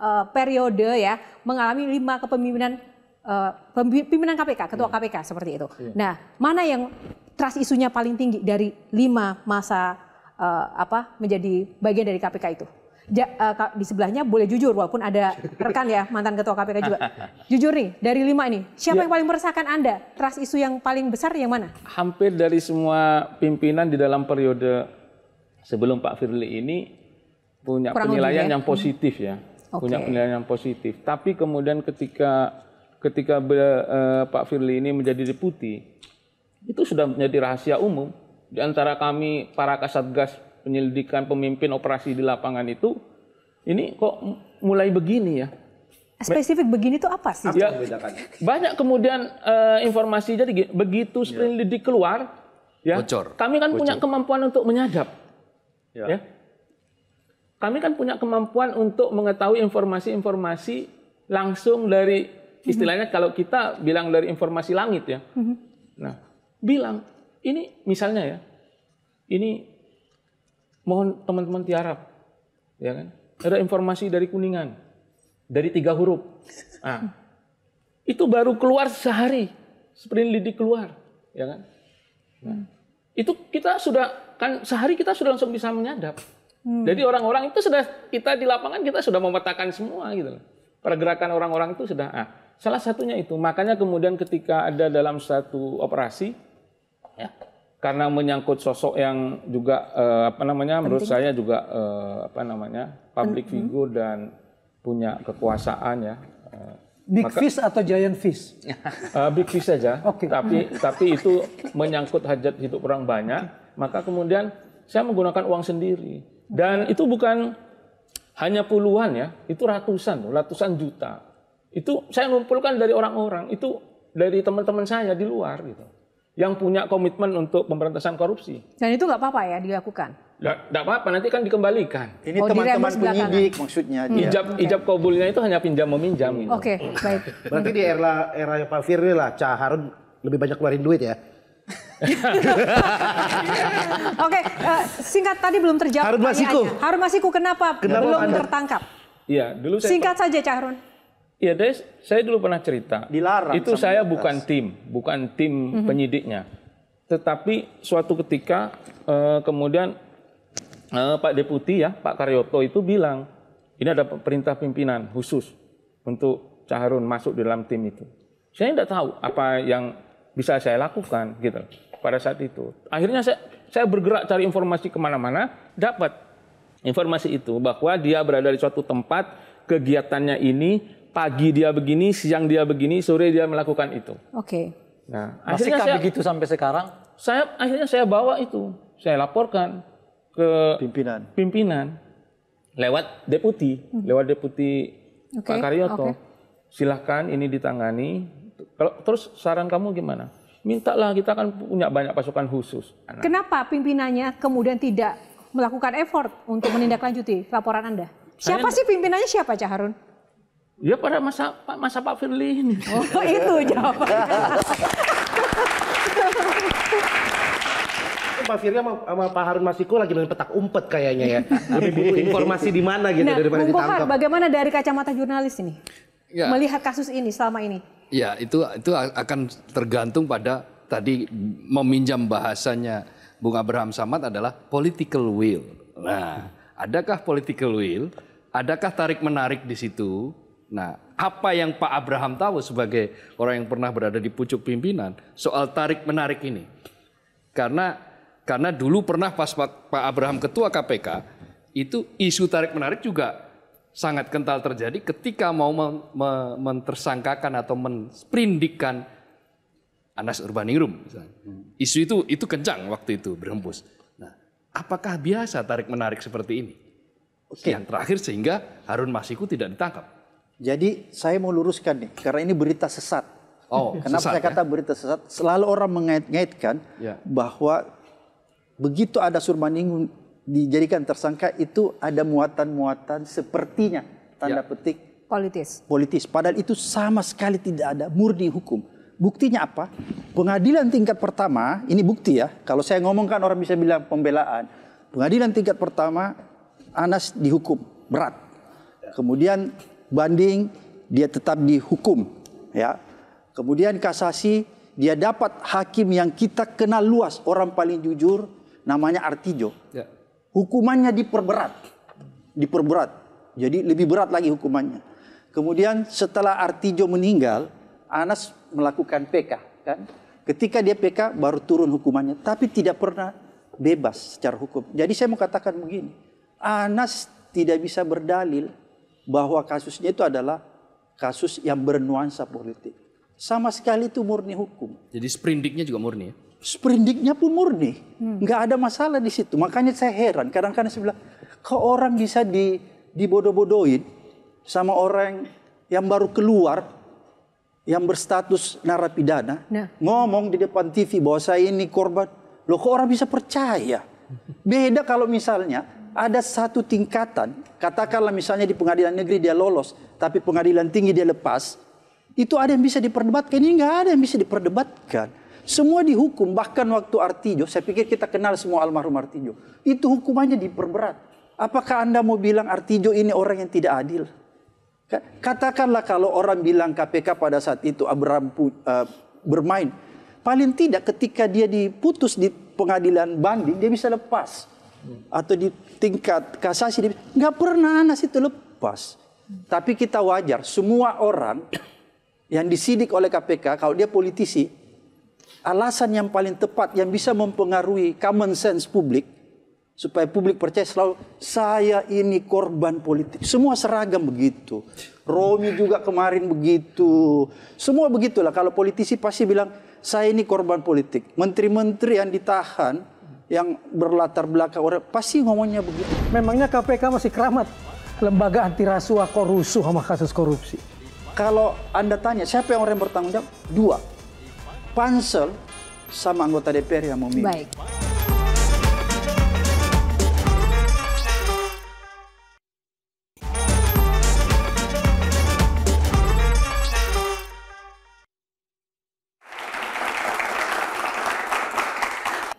uh, periode ya mengalami lima kepemimpinan uh, pimpinan KPK, ketua hmm. Iya. KPK seperti itu. Yeah. Nah, mana yang trust isunya paling tinggi dari lima masa uh, apa menjadi bagian dari KPK itu? Ja, uh, di sebelahnya boleh jujur walaupun ada <laughs> rekan ya mantan ketua KPK juga. jujur nih dari lima ini siapa ya. yang paling meresahkan anda? Trust isu yang paling besar yang mana? Hampir dari semua pimpinan di dalam periode sebelum Pak Firly ini punya Kurang penilaian ya. yang positif ya okay. punya penilaian yang positif. Tapi kemudian ketika ketika be, uh, Pak Firly ini menjadi deputi, itu sudah menjadi rahasia umum di antara kami para kasatgas penyelidikan pemimpin operasi di lapangan itu ini kok mulai begini ya. Eh, spesifik begini itu apa sih? Ya, banyak kemudian uh, informasi jadi begitu begitu ya. penyelidik keluar ya kami kan Bocor. punya kemampuan untuk menyadap. Ya. ya kami kan punya kemampuan untuk mengetahui informasi-informasi langsung dari istilahnya mm -hmm. kalau kita bilang dari informasi langit ya. Mm -hmm. Nah, bilang ini misalnya ya. Ini mohon teman-teman tiarap ya kan. Ada informasi dari Kuningan dari tiga huruf. Nah, itu baru keluar sehari. Sprint keluar, ya kan? Nah, itu kita sudah kan sehari kita sudah langsung bisa menyadap. Hmm. Jadi orang-orang itu sudah kita di lapangan kita sudah memetakan semua gitu loh. Pergerakan orang-orang itu sudah ah, salah satunya itu. Makanya kemudian ketika ada dalam satu operasi ya karena menyangkut sosok yang juga eh, apa namanya Penting. menurut saya juga eh, apa namanya public -hmm. figure dan punya kekuasaan ya. Eh, big maka, fish atau giant fish? Uh, <laughs> big fish saja. okay. Tapi tapi itu menyangkut hajat hidup orang banyak, maka kemudian saya menggunakan uang sendiri. Dan itu bukan hanya puluhan ya, itu ratusan, ratusan juta. Itu saya ngumpulkan dari orang-orang, itu dari teman-teman saya di luar gitu. Yang punya komitmen untuk pemberantasan korupsi. Dan itu nggak apa-apa ya dilakukan? Nggak apa-apa, nanti kan dikembalikan. Ini oh, teman-teman oh, penyidik maksudnya. Hmm. Ijab, okay. ijab kabulnya itu hanya pinjam meminjam. Gitu. Oke, okay, baik. Berarti di era era Pak Firly lah, Caharun lebih banyak keluarin duit ya? <laughs> Oke, okay, uh, eh, singkat tadi belum terjawab. Harun Masiku. Harun Masiku kenapa, kenapa belum anda? tertangkap? Iya, dulu saya Singkat saja Cahrun. Iya, Des, saya dulu pernah cerita. Dilarang. Itu saya bukan tim, bukan tim mm -hmm. penyidiknya. Tetapi suatu ketika uh, kemudian uh, Pak Deputi ya, Pak Karyoto itu bilang, ini ada perintah pimpinan khusus untuk Cahrun masuk di dalam tim itu. Saya tidak tahu apa yang bisa saya lakukan gitu pada saat itu. Akhirnya saya, saya bergerak cari informasi kemana-mana, dapat informasi itu bahwa dia berada di suatu tempat, kegiatannya ini, pagi dia begini, siang dia begini, sore dia melakukan itu. Oke. Okay. Nah, Masih akhirnya saya, begitu sampai sekarang? Saya akhirnya saya bawa itu, saya laporkan ke pimpinan. Pimpinan lewat deputi, hmm. lewat deputi okay. Pak Karyoto. Okay. Silahkan ini ditangani. Kalau terus saran kamu gimana? mintalah kita akan punya banyak pasukan khusus. Nah. Kenapa pimpinannya kemudian tidak melakukan effort untuk menindaklanjuti laporan Anda? Siapa Saya, sih pimpinannya siapa Cak Harun? Ya pada masa masa Pak Firly ini. <laughs> Oh, oh itu jawabannya. Pak Firly sama, sama Pak Harun Masiku lagi main petak umpet kayaknya ya. <laughs> Lebih butuh informasi di mana gitu nah, daripada ditangkap. Bagaimana dari kacamata jurnalis ini? ya. melihat kasus ini selama ini? Ya, itu itu akan tergantung pada tadi meminjam bahasanya Bung Abraham Samad adalah political will. Nah, adakah political will? Adakah tarik menarik di situ? Nah, apa yang Pak Abraham tahu sebagai orang yang pernah berada di pucuk pimpinan soal tarik menarik ini? Karena karena dulu pernah pas Pak Abraham ketua KPK itu isu tarik menarik juga sangat kental terjadi ketika mau mentersangkakan atau mensprindikan Anas Urbaningrum Isu itu itu kencang waktu itu berhembus. Nah, apakah biasa tarik-menarik seperti ini? Oke. Yang terakhir sehingga Harun Masiku tidak ditangkap. Jadi saya mau luruskan nih karena ini berita sesat. Oh, <laughs> kenapa sesat, saya ya? kata ya? berita sesat? Selalu orang mengait-ngaitkan ya. bahwa begitu ada Surbaningrum dijadikan tersangka itu ada muatan-muatan sepertinya tanda ya. petik politis. Politis. Padahal itu sama sekali tidak ada murni hukum. Buktinya apa? Pengadilan tingkat pertama, ini bukti ya. Kalau saya ngomongkan orang bisa bilang pembelaan. Pengadilan tingkat pertama Anas dihukum berat. Kemudian banding dia tetap dihukum ya. Kemudian kasasi dia dapat hakim yang kita kenal luas, orang paling jujur namanya Artijo. Ya hukumannya diperberat. Diperberat. Jadi lebih berat lagi hukumannya. Kemudian setelah Artijo meninggal, Anas melakukan PK kan. Ketika dia PK baru turun hukumannya, tapi tidak pernah bebas secara hukum. Jadi saya mau katakan begini, Anas tidak bisa berdalil bahwa kasusnya itu adalah kasus yang bernuansa politik. Sama sekali itu murni hukum. Jadi sprindiknya juga murni ya? sprindiknya pun murni. Hmm. Nggak ada masalah di situ. Makanya saya heran. Kadang-kadang saya bilang, kok orang bisa di, dibodoh-bodohin sama orang yang baru keluar, yang berstatus narapidana, nah. ngomong di depan TV bahwa saya ini korban. Loh kok orang bisa percaya? Beda kalau misalnya ada satu tingkatan, katakanlah misalnya di pengadilan negeri dia lolos, tapi pengadilan tinggi dia lepas, itu ada yang bisa diperdebatkan, ini nggak ada yang bisa diperdebatkan. Semua dihukum. Bahkan waktu Artijo, saya pikir kita kenal semua almarhum Artijo. Itu hukumannya diperberat. Apakah Anda mau bilang Artijo ini orang yang tidak adil? Katakanlah kalau orang bilang KPK pada saat itu Abraham uh, bermain. Paling tidak ketika dia diputus di pengadilan banding, dia bisa lepas. Atau di tingkat kasasi, dia nggak pernah Anas itu lepas. Tapi kita wajar, semua orang yang disidik oleh KPK, kalau dia politisi, alasan yang paling tepat yang bisa mempengaruhi common sense publik supaya publik percaya selalu saya ini korban politik. Semua seragam begitu. Romi juga kemarin begitu. Semua begitulah kalau politisi pasti bilang saya ini korban politik. Menteri-menteri yang ditahan yang berlatar belakang orang pasti ngomongnya begitu. Memangnya KPK masih keramat lembaga anti rasuah korupsi sama kasus korupsi? Kalau Anda tanya siapa yang orang yang bertanggung jawab? Dua, pansel sama anggota DPR yang memilih. Baik.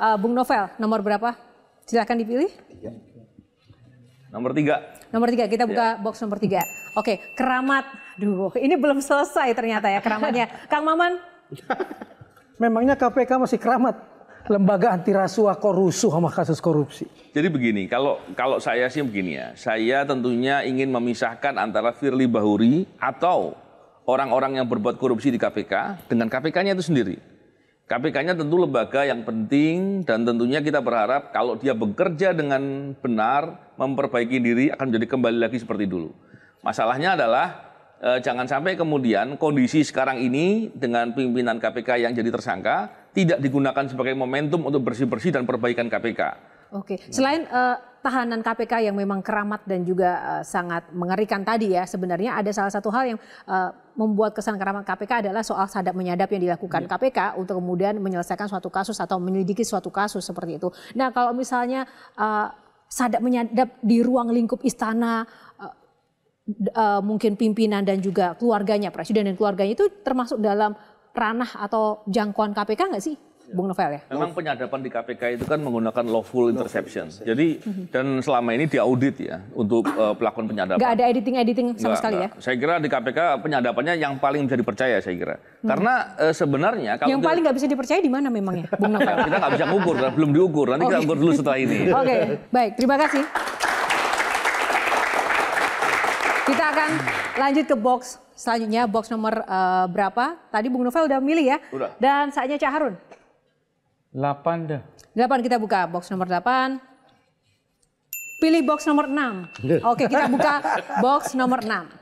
Uh, Bung Novel, nomor berapa? Silahkan dipilih. Nomor tiga. Nomor tiga, kita ya. buka yeah. box nomor tiga. Oke, okay, keramat. Duh, ini belum selesai ternyata ya keramatnya. <laughs> Kang Maman. <laughs> Memangnya KPK masih keramat lembaga anti rasuah korusuh sama kasus korupsi. Jadi begini, kalau kalau saya sih begini ya, saya tentunya ingin memisahkan antara Firly Bahuri atau orang-orang yang berbuat korupsi di KPK dengan KPK-nya itu sendiri. KPK-nya tentu lembaga yang penting dan tentunya kita berharap kalau dia bekerja dengan benar, memperbaiki diri akan menjadi kembali lagi seperti dulu. Masalahnya adalah eh, jangan sampai kemudian kondisi sekarang ini dengan pimpinan KPK yang jadi tersangka tidak digunakan sebagai momentum untuk bersih-bersih dan perbaikan KPK. Oke, selain uh, tahanan KPK yang memang keramat dan juga uh, sangat mengerikan tadi ya, sebenarnya ada salah satu hal yang uh, membuat kesan keramat KPK adalah soal sadap menyadap yang dilakukan ya. KPK untuk kemudian menyelesaikan suatu kasus atau menyelidiki suatu kasus seperti itu. Nah, kalau misalnya uh, sadap menyadap di ruang lingkup istana uh, mungkin pimpinan dan juga keluarganya, presiden dan keluarganya itu termasuk dalam ranah atau jangkauan KPK nggak sih? Iya. Bung Novel ya. Memang penyadapan di KPK itu kan menggunakan lawful interception. Iya. Jadi mhm. dan selama ini diaudit ya untuk uh, eh, pelakon penyadapan. Gak ada editing editing sama enggak, sekali enggak. ya. Saya kira di KPK penyadapannya yang paling bisa dipercaya saya kira. Hmm. Karena uh, sebenarnya kalau yang paling nggak bisa dipercaya di mana memang ya, Bung Novel. kita nggak bisa ngukur, belum diukur. Nanti okay. kita ukur dulu setelah ini. Oke, okay. baik. Terima kasih. Kita akan lanjut ke box selanjutnya, box nomor uh, berapa? Tadi Bung Novel udah milih ya. Udah. Dan saatnya Cak Harun. 8 deh. 8 kita buka box nomor 8. Pilih box nomor 6. Iya. Oke, kita buka box nomor 6.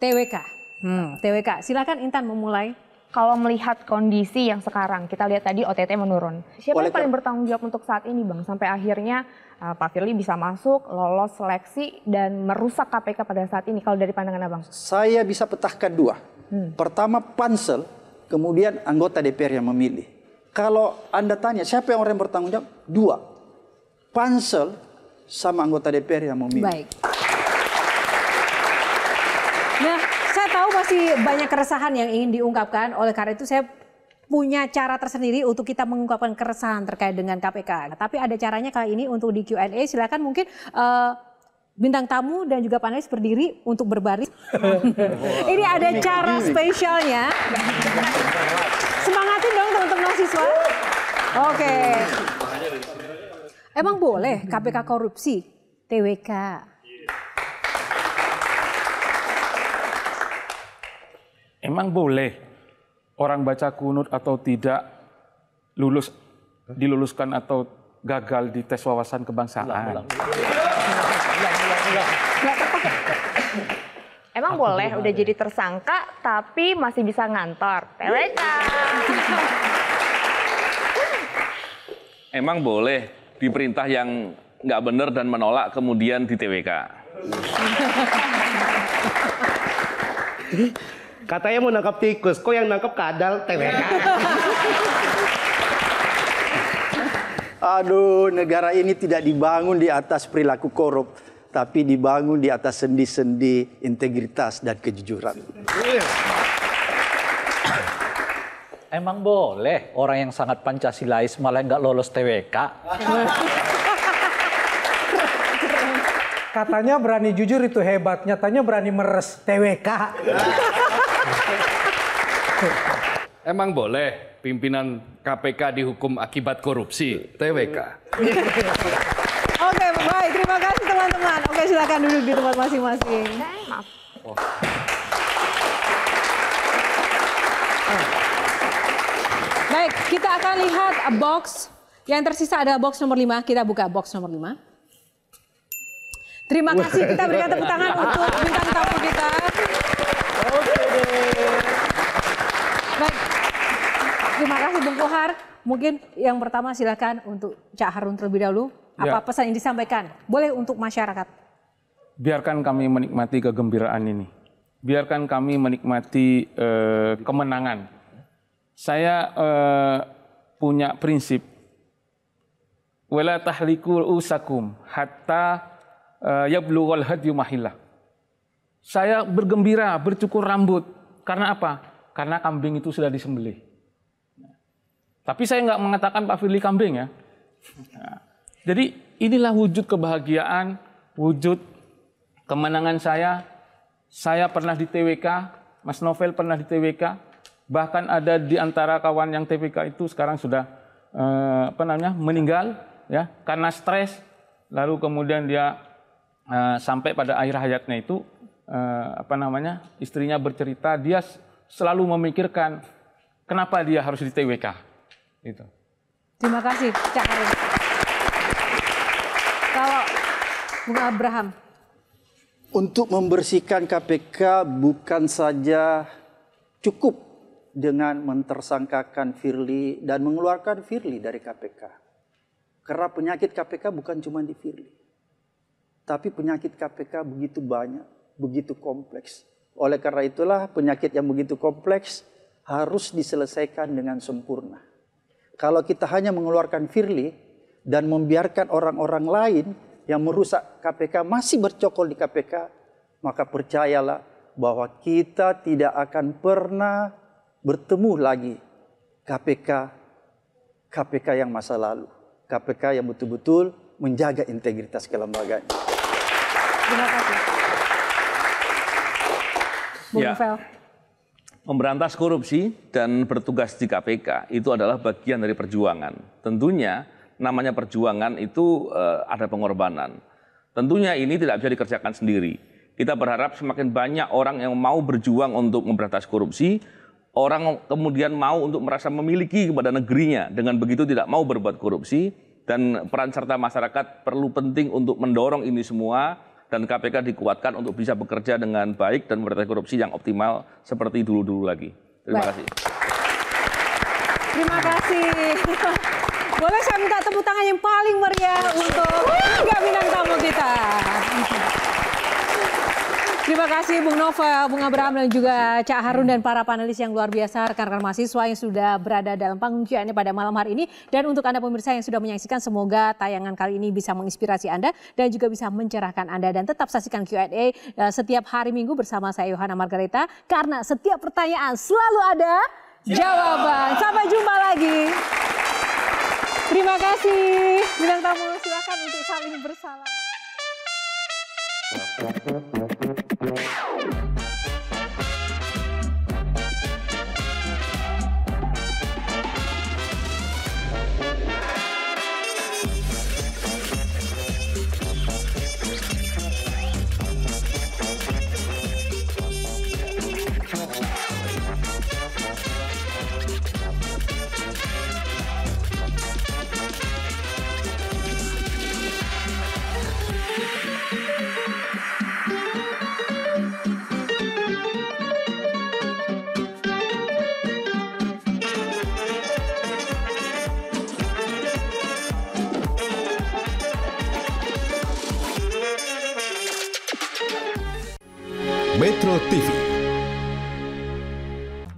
TWK. Hmm, TWK. Silakan Intan memulai. Kalau melihat kondisi yang sekarang, kita lihat tadi OTT menurun. Siapa yang paling bertanggung jawab untuk saat ini, Bang? Sampai akhirnya Eh, Pak Firly bisa masuk, lolos seleksi dan merusak KPK pada saat ini kalau dari pandangan Abang? Saya bisa petahkan dua. Hmm. Pertama pansel, kemudian anggota DPR yang memilih. Kalau Anda tanya siapa yang orang yang bertanggung jawab? Dua. Pansel sama anggota DPR yang memilih. Baik. Nah, saya tahu masih banyak keresahan yang ingin diungkapkan. Oleh karena itu saya punya cara tersendiri untuk kita mengungkapkan keresahan terkait dengan KPK. Nah, tapi ada caranya kali ini untuk di Q&A silakan mungkin uh, bintang tamu dan juga panelis berdiri untuk berbaris. <laughs> ini ada cara spesialnya. Semangatin dong teman-teman siswa. Oke. Okay. Emang boleh KPK korupsi? TWK. Emang boleh orang baca kunut atau tidak lulus diluluskan atau gagal di tes wawasan kebangsaan. Emang Aku boleh udah ya? jadi tersangka tapi masih bisa ngantor. Peleka. Emang boleh diperintah yang nggak benar dan menolak kemudian di TWK. <laughs> Katanya mau nangkap tikus, kok yang nangkap kadal TWK. <laughs> Aduh, negara ini tidak dibangun di atas perilaku korup, tapi dibangun di atas sendi-sendi integritas dan kejujuran. <coughs> Emang boleh orang yang sangat Pancasilais malah nggak lolos TWK? Katanya berani jujur itu hebat, nyatanya berani meres TWK. <laughs> <laughs> Emang boleh pimpinan KPK dihukum akibat korupsi? TWK. Oke, baik. Terima kasih teman-teman. Oke, silakan duduk di tempat masing-masing. Baik, kita akan lihat box yang tersisa adalah box nomor 5. Kita buka box nomor 5. Terima kasih kita berikan tepuk tangan untuk bintang tamu kita. Oke deh. Baik. Terima kasih Bung Kohar. Mungkin yang pertama silakan untuk Cak Harun terlebih dahulu. Apa ya. pesan yang disampaikan? Boleh untuk masyarakat. Biarkan kami menikmati kegembiraan ini. Biarkan kami menikmati eh, kemenangan. Saya eh, punya prinsip. Wala tahlikul usakum hatta Ya eh, yablughal hadyu mahillah. Saya bergembira, bercukur rambut. Karena apa? Karena kambing itu sudah disembelih. Tapi saya nggak mengatakan Pak Firly kambing ya. jadi inilah wujud kebahagiaan, wujud kemenangan saya. Saya pernah di TWK, Mas Novel pernah di TWK, bahkan ada di antara kawan yang TWK itu sekarang sudah eh, apa namanya meninggal ya karena stres, lalu kemudian dia Eh, sampai pada akhir hayatnya itu uh, apa namanya istrinya bercerita dia selalu memikirkan kenapa dia harus di TWK itu terima kasih Cak Karim kalau Bung Abraham untuk membersihkan KPK bukan saja cukup dengan mentersangkakan Firly dan mengeluarkan Firly dari KPK. Karena penyakit KPK bukan cuma di Firly tapi penyakit KPK begitu banyak, begitu kompleks. Oleh karena itulah penyakit yang begitu kompleks harus diselesaikan dengan sempurna. Kalau kita hanya mengeluarkan Firly dan membiarkan orang-orang lain yang merusak KPK masih bercokol di KPK, maka percayalah bahwa kita tidak akan pernah bertemu lagi KPK KPK yang masa lalu, KPK yang betul-betul menjaga integritas kelembagaannya. Terima kasih. Bung ya. Novel. Memberantas korupsi dan bertugas di KPK itu adalah bagian dari perjuangan. Tentunya namanya perjuangan itu uh, ada pengorbanan. Tentunya ini tidak bisa dikerjakan sendiri. Kita berharap semakin banyak orang yang mau berjuang untuk memberantas korupsi, orang kemudian mau untuk merasa memiliki kepada negerinya, dengan begitu tidak mau berbuat korupsi, dan peran serta masyarakat perlu penting untuk mendorong ini semua dan KPK dikuatkan untuk bisa bekerja dengan baik dan memberantas korupsi yang optimal seperti dulu-dulu lagi. Terima Baik. kasih. Terima kasih. <laughs> Boleh saya minta tepuk tangan yang paling meriah untuk tiga bintang tamu kita. Terima kasih Bung Nova, Bung Abraham dan juga Cak Harun dan para panelis yang luar biasa rekan-rekan mahasiswa yang sudah berada dalam panggung pengujiannya pada malam hari ini dan untuk Anda pemirsa yang sudah menyaksikan semoga tayangan kali ini bisa menginspirasi Anda dan juga bisa mencerahkan Anda dan tetap saksikan Q&A eh, setiap hari Minggu bersama saya Yohana Margareta karena setiap pertanyaan selalu ada jawaban. Sampai jumpa lagi. Terima kasih Bilang tamu silakan untuk saling bersalaman. Thank you.